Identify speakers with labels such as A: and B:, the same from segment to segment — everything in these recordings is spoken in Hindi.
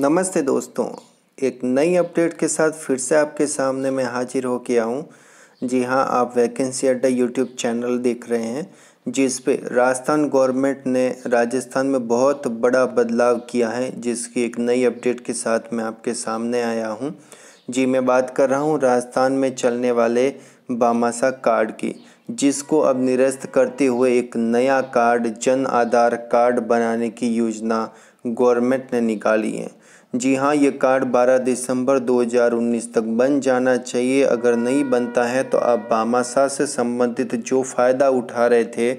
A: नमस्ते दोस्तों एक नई अपडेट के साथ फिर से आपके सामने मैं हाजिर हो के आऊँ जी हाँ आप वैकेंसी अड्डा यूट्यूब चैनल देख रहे हैं जिस पे राजस्थान गवर्नमेंट ने राजस्थान में बहुत बड़ा बदलाव किया है जिसकी एक नई अपडेट के साथ मैं आपके सामने आया हूँ जी मैं बात कर रहा हूँ राजस्थान में चलने वाले बामासा कार्ड की जिसको अब निरस्त करते हुए एक नया कार्ड जन आधार कार्ड बनाने की योजना गवर्नमेंट ने निकाली है जी हाँ ये कार्ड 12 दिसंबर 2019 तक बन जाना चाहिए अगर नहीं बनता है तो आप बामासा से संबंधित जो फ़ायदा उठा रहे थे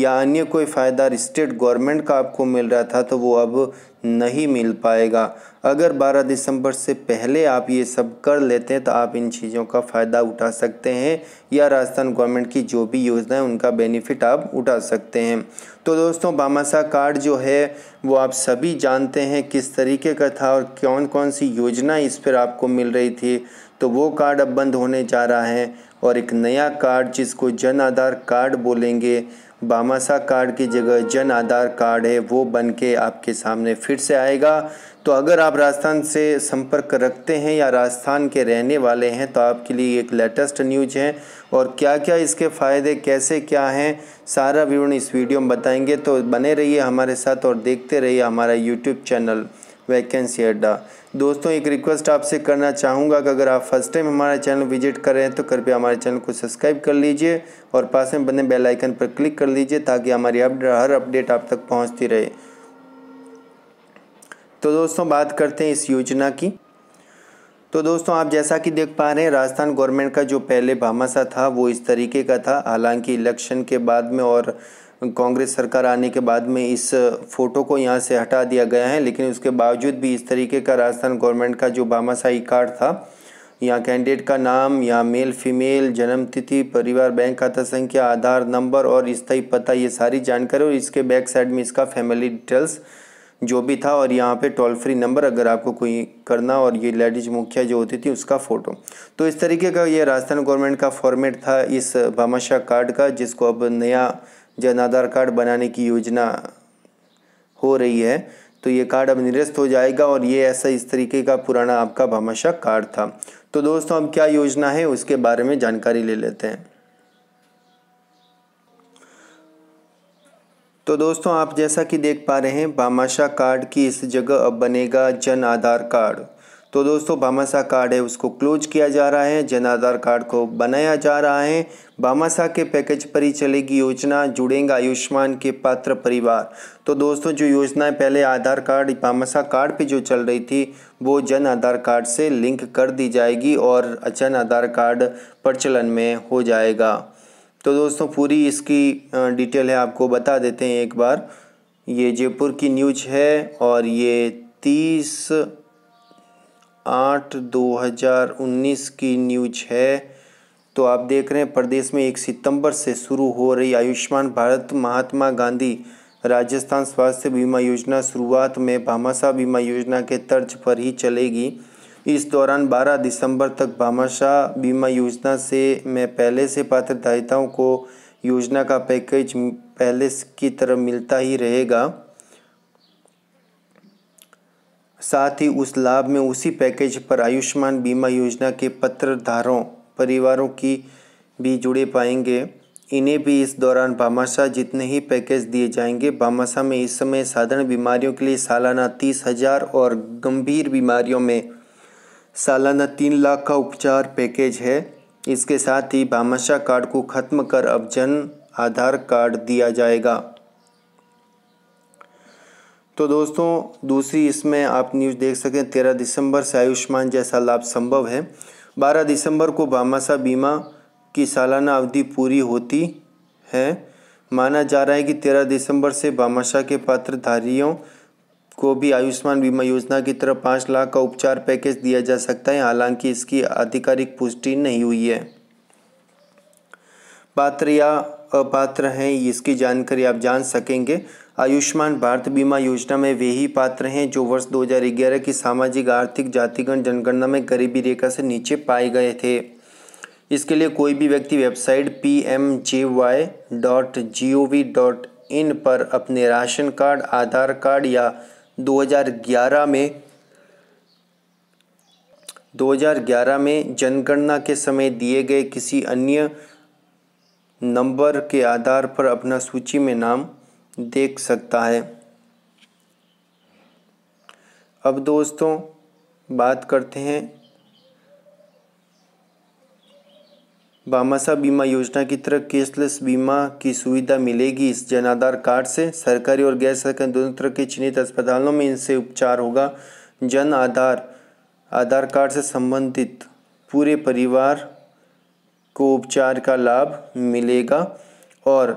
A: या अन्य कोई फ़ायदा स्टेट गवर्नमेंट का आपको मिल रहा था तो वो अब नहीं मिल पाएगा अगर 12 दिसंबर से पहले आप ये सब कर लेते हैं तो आप इन चीज़ों का फ़ायदा उठा सकते हैं या राजस्थान गवर्नमेंट की जो भी योजना है उनका बेनिफिट आप उठा सकते हैं तो दोस्तों बामासा कार्ड जो है वो आप सभी जानते हैं किस तरीके का था और कौन कौन सी योजना इस पर आपको मिल रही थी तो वो कार्ड अब बंद होने जा रहा है और एक नया कार्ड जिसको जन आधार कार्ड बोलेंगे बामासा कार्ड की जगह जन आधार कार्ड है वो बन के आपके सामने फिर से आएगा तो अगर आप राजस्थान से संपर्क रखते हैं या राजस्थान के रहने वाले हैं तो आपके लिए एक लेटेस्ट न्यूज है और क्या क्या इसके फ़ायदे कैसे क्या हैं सारा विवरण इस वीडियो में बताएंगे तो बने रहिए हमारे साथ और देखते रहिए हमारा यूट्यूब चैनल वैकेंसी अड्डा दोस्तों एक रिक्वेस्ट आपसे करना चाहूँगा कि अगर आप फर्स्ट टाइम हमारा चैनल विजिट कर रहे हैं तो कृपया हमारे चैनल को सब्सक्राइब कर लीजिए और पास में बने बेल आइकन पर क्लिक कर लीजिए ताकि हमारी अप हर अपडेट आप तक पहुँचती रहे तो दोस्तों बात करते हैं इस योजना की तो दोस्तों आप जैसा कि देख पा रहे हैं राजस्थान गवर्नमेंट का जो पहले भामासा था वो इस तरीके का था हालांकि इलेक्शन के बाद में और कांग्रेस सरकार आने के बाद में इस फ़ोटो को यहाँ से हटा दिया गया है लेकिन उसके बावजूद भी इस तरीके का राजस्थान गवर्नमेंट का जो बामाशाही कार्ड था यहाँ कैंडिडेट का नाम या मेल फीमेल जन्म तिथि परिवार बैंक खाता संख्या आधार नंबर और स्थायी पता ये सारी जानकारी और इसके बैक साइड में इसका फैमिली डिटेल्स जो भी था और यहाँ पे टोल फ्री नंबर अगर आपको कोई करना और ये लेडीज मुखिया जो होती थी उसका फ़ोटो तो इस तरीके का ये राजस्थान गवर्नमेंट का फॉर्मेट था इस भामाशाह कार्ड का जिसको अब नया जन आधार कार्ड बनाने की योजना हो रही है तो ये कार्ड अब निरस्त हो जाएगा और ये ऐसा इस तरीके का पुराना आपका भामाशाह कार्ड था तो दोस्तों अब क्या योजना है उसके बारे में जानकारी ले लेते हैं तो दोस्तों आप जैसा कि देख पा रहे हैं भामाशाह कार्ड की इस जगह अब बनेगा जन आधार कार्ड तो दोस्तों भामाशाह कार्ड है उसको क्लोज किया जा रहा है जन आधार कार्ड को बनाया जा रहा है भामाशाह के पैकेज पर ही चलेगी योजना जुड़ेंगे आयुष्मान के पात्र परिवार तो दोस्तों जो योजनाएं पहले आधार कार्ड भामाशाह कार्ड पे जो चल रही थी वो जन आधार कार्ड से लिंक कर दी जाएगी और जन आधार कार्ड प्रचलन में हो जाएगा तो दोस्तों पूरी इसकी डिटेल है आपको बता देते हैं एक बार ये जयपुर की न्यूज है और ये तीस आठ दो हज़ार उन्नीस की न्यूज है तो आप देख रहे हैं प्रदेश में एक सितंबर से शुरू हो रही आयुष्मान भारत महात्मा गांधी राजस्थान स्वास्थ्य बीमा योजना शुरुआत में भामाशाह बीमा योजना के तर्ज पर ही चलेगी इस दौरान 12 दिसंबर तक भामाशाह बीमा योजना से में पहले से पात्रधारिताओं को योजना का पैकेज पहले की तरह मिलता ही रहेगा साथ ही उस लाभ में उसी पैकेज पर आयुष्मान बीमा योजना के पत्रधारों परिवारों की भी जुड़े पाएंगे इन्हें भी इस दौरान भामाशाह जितने ही पैकेज दिए जाएंगे भामाशाह में इस समय साधारण बीमारियों के लिए सालाना तीस हजार और गंभीर बीमारियों में सालाना तीन लाख का उपचार पैकेज है इसके साथ ही भामाशाह कार्ड को ख़त्म कर अब जन आधार कार्ड दिया जाएगा तो दोस्तों दूसरी इसमें आप न्यूज़ देख सकें तेरह दिसंबर से आयुष्मान जैसा लाभ संभव है बारह दिसंबर को भामाशा बीमा की सालाना अवधि पूरी होती है माना जा रहा है कि तेरह दिसंबर से भामाशा के पात्रधारियों को भी आयुष्मान बीमा योजना की तरह पाँच लाख का उपचार पैकेज दिया जा सकता है हालांकि इसकी आधिकारिक पुष्टि नहीं हुई है पात्र या अपात्र हैं इसकी जानकारी आप जान सकेंगे आयुष्मान भारत बीमा योजना में वे ही पात्र हैं जो वर्ष 2011 की सामाजिक आर्थिक जातिगण जनगणना में गरीबी रेखा से नीचे पाए गए थे इसके लिए कोई भी व्यक्ति website P M J Y dot G O V dot in पर अपने राशन कार्ड आधार कार्ड या 2011 में 2011 में जनगणना के समय दिए गए किसी अन्य नंबर के आधार पर अपना सूची में नाम देख सकता है अब दोस्तों बात करते हैं बामासा बीमा योजना की तरह कैशलेस बीमा की सुविधा मिलेगी इस जन आधार कार्ड से सरकारी और गैर सरकारी दोनों तरह के चिन्हित अस्पतालों में इनसे उपचार होगा जन आधार आधार कार्ड से संबंधित पूरे परिवार को उपचार का लाभ मिलेगा और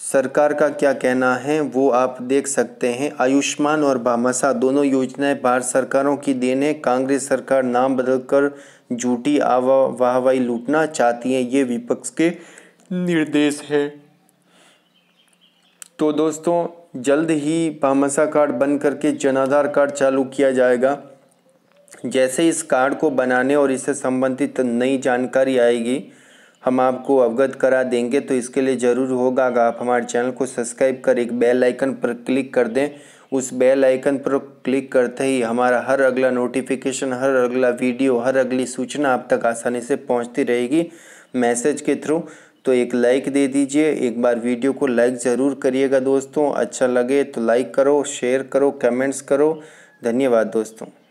A: सरकार का क्या कहना है वो आप देख सकते हैं आयुष्मान और भामसा दोनों योजनाएं भारत सरकारों की देने कांग्रेस सरकार नाम बदलकर झूठी आवा वाहवाही लूटना चाहती है ये विपक्ष के निर्देश है तो दोस्तों जल्द ही भामसा कार्ड बन करके जनाधार कार्ड चालू किया जाएगा जैसे इस कार्ड को बनाने और इससे संबंधित नई जानकारी आएगी हम आपको अवगत करा देंगे तो इसके लिए ज़रूर होगा अगर आप हमारे चैनल को सब्सक्राइब कर एक बेल आइकन पर क्लिक कर दें उस बेल आइकन पर क्लिक करते ही हमारा हर अगला नोटिफिकेशन हर अगला वीडियो हर अगली सूचना आप तक आसानी से पहुंचती रहेगी मैसेज के थ्रू तो एक लाइक दे दीजिए एक बार वीडियो को लाइक ज़रूर करिएगा दोस्तों अच्छा लगे तो लाइक करो शेयर करो कमेंट्स करो धन्यवाद दोस्तों